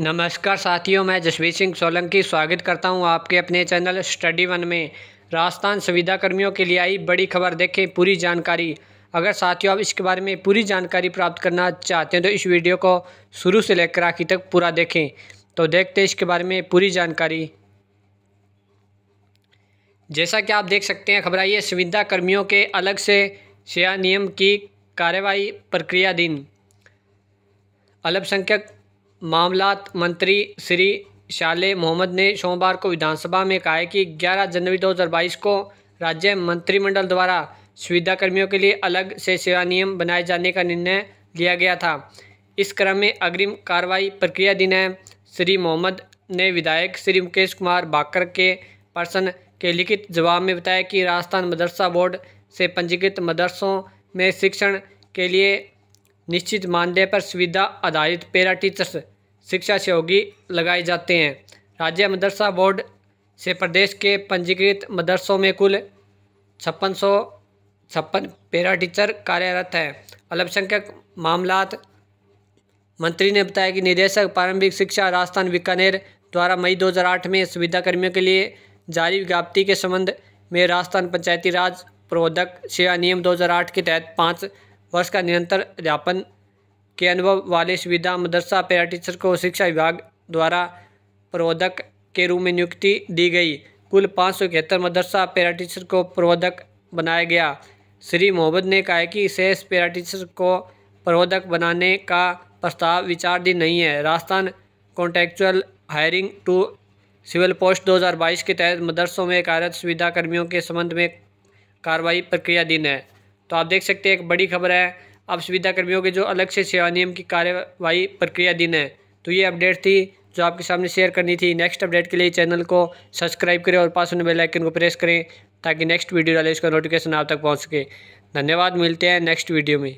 नमस्कार साथियों मैं जसवीर सिंह सोलंकी स्वागत करता हूं आपके अपने चैनल स्टडी वन में राजस्थान सुविधा कर्मियों के लिए आई बड़ी खबर देखें पूरी जानकारी अगर साथियों आप इसके बारे में पूरी जानकारी प्राप्त करना चाहते हैं तो इस वीडियो को शुरू से लेकर आखिर तक पूरा देखें तो देखते हैं इसके बारे में पूरी जानकारी जैसा कि आप देख सकते हैं खबर आई है सुविधा कर्मियों के अलग से नियम की कार्रवाई प्रक्रिया दिन अल्पसंख्यक मामलात मंत्री श्री शाले मोहम्मद ने सोमवार को विधानसभा में कहा कि 11 जनवरी 2022 को राज्य मंत्रिमंडल द्वारा सुविधा कर्मियों के लिए अलग से सेवा नियम बनाए जाने का निर्णय लिया गया था इस क्रम में अग्रिम कार्रवाई प्रक्रिया दिन है श्री मोहम्मद ने विधायक श्री मुकेश कुमार बाकर के प्रश्न के लिखित जवाब में बताया कि राजस्थान मदरसा बोर्ड से पंजीकृत मदरसों में शिक्षण के लिए निश्चित मानदेय पर सुविधा आधारित पैरा टीचर्स शिक्षा सहयोगी लगाए जाते हैं राज्य मदरसा बोर्ड से प्रदेश के पंजीकृत मदरसों में कुल छप्पन सौ छप्पन पैरा टीचर कार्यरत हैं अल्पसंख्यक मामलात मंत्री ने बताया कि निदेशक प्रारंभिक शिक्षा राजस्थान बीकानेर द्वारा मई 2008 में सुविधा कर्मियों के लिए जारी विज्ञप्ति के संबंध में राजस्थान पंचायती राज प्रबोधक सेवा नियम 2008 के तहत पाँच वर्ष का निरंतर अध्यापन के अनुभव वाले सुविधा मदरसा पैरा टीचर को शिक्षा विभाग द्वारा प्रबोधक के रूप में नियुक्ति दी गई कुल पाँच सौ इकहत्तर मदरसा पैरा टीचर को प्रबोधक बनाया गया श्री मोहम्मद ने कहा कि शेष पैरा टीचर को प्रबोधक बनाने का प्रस्ताव विचारधीन नहीं है Rajasthan contractual hiring to civil post 2022 के तहत मदरसों में कार्यरत सुविधा कर्मियों के संबंध में कार्रवाई प्रक्रियाधीन है तो आप देख सकते हैं एक बड़ी खबर है अब सुविधा कर्मियों के जो अलग से सेवा नियम की कार्यवाही प्रक्रिया दिन है तो ये अपडेट थी जो आपके सामने शेयर करनी थी नेक्स्ट अपडेट के लिए चैनल को सब्सक्राइब करें और पास होने बेल आइकन को प्रेस करें ताकि नेक्स्ट वीडियो डाले इसका नोटिफिकेशन आप तक पहुंच सके धन्यवाद मिलते हैं नेक्स्ट वीडियो में